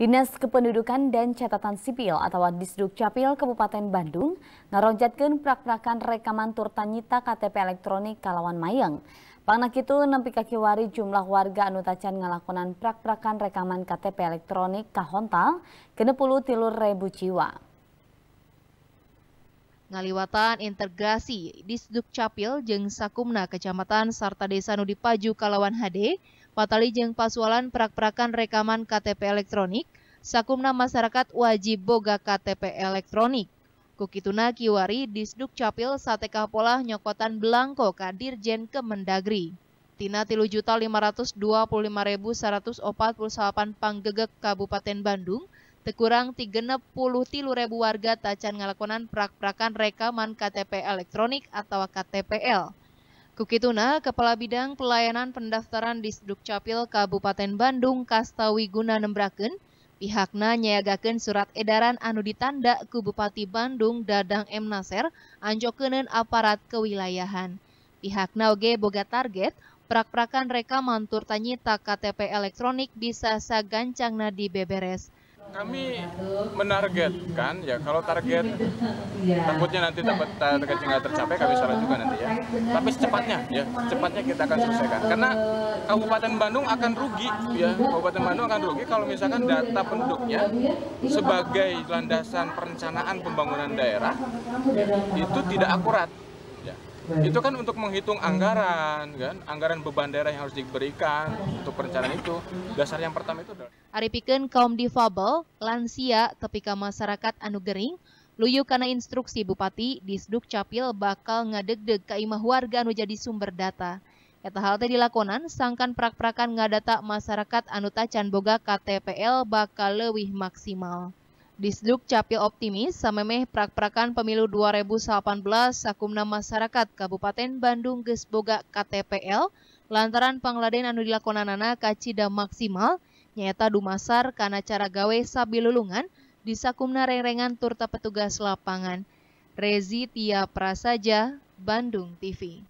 Dinas Kependudukan dan Catatan Sipil atau Disduk Capil Kabupaten Bandung ngaroncatkeun prak-prakan rekaman turta nyita KTP elektronik kalawan mayang. itu nampi kaki wari jumlah warga anu tacan ngalakonan prak-prakan rekaman KTP elektronik kahontal kene puluh tilur rebu jiwa. Ngaliwatan integrasi Disduk Capil jeng Sakumna Kecamatan Sarta Desa Nudipaju Kalawan HD Patali Jeng pasualan prak perakan rekaman KTP elektronik, sakumna masyarakat wajib boga KTP elektronik. Kukituna kiwari disduk capil sate kapola nyokotan belangko kadirjen Kemendagri. Tina tilu juta panggegek Kabupaten Bandung, tekurang tiga puluh tilu ribu warga tacan ngalakonan prak-prakan rekaman KTP elektronik atau KTPL. Kukituna, Kepala Bidang Pelayanan Pendaftaran di Dukcapil Kabupaten Bandung Kastawi Guna Nembraken, pihaknya nyayagakan surat edaran anu ditanda ke Bupati Bandung Dadang M. Nasir anjokenen aparat kewilayahan. Pihakna oge boga target prak-prakan reka mantur tanyita KTP elektronik bisa sagancangna beberes kami menargetkan ya kalau target takutnya nanti dapat target eh, nggak tercapai kami salah juga nanti ya tapi secepatnya ya secepatnya kita akan selesaikan karena Kabupaten Bandung akan rugi ya Kabupaten Bandung akan rugi kalau misalkan data penduduknya sebagai landasan perencanaan pembangunan daerah itu tidak akurat itu kan untuk menghitung hmm. anggaran kan anggaran beban daerah yang harus diberikan untuk perencanaan itu dasar yang pertama itu adalah Piken, kaum difabel lansia tepika masyarakat anu gering luyu karena instruksi bupati di Capil bakal ngadeg-deg kaimah warga anu jadi sumber data Eta halte dilakonan sangkan prak-prakan ngadata masyarakat anu tacan boga KTPL bakal lebih maksimal. Disduk Capil Optimis samemeh prak-prakan pemilu 2018 sakumna masyarakat Kabupaten Bandung Gesboga KTPL lantaran pangladen anu dilakonanana kacida maksimal nyata dumasar karena cara gawe sabi lulungan di sakumna rengrengan turta petugas lapangan. Rezi Tia Prasaja, Bandung TV.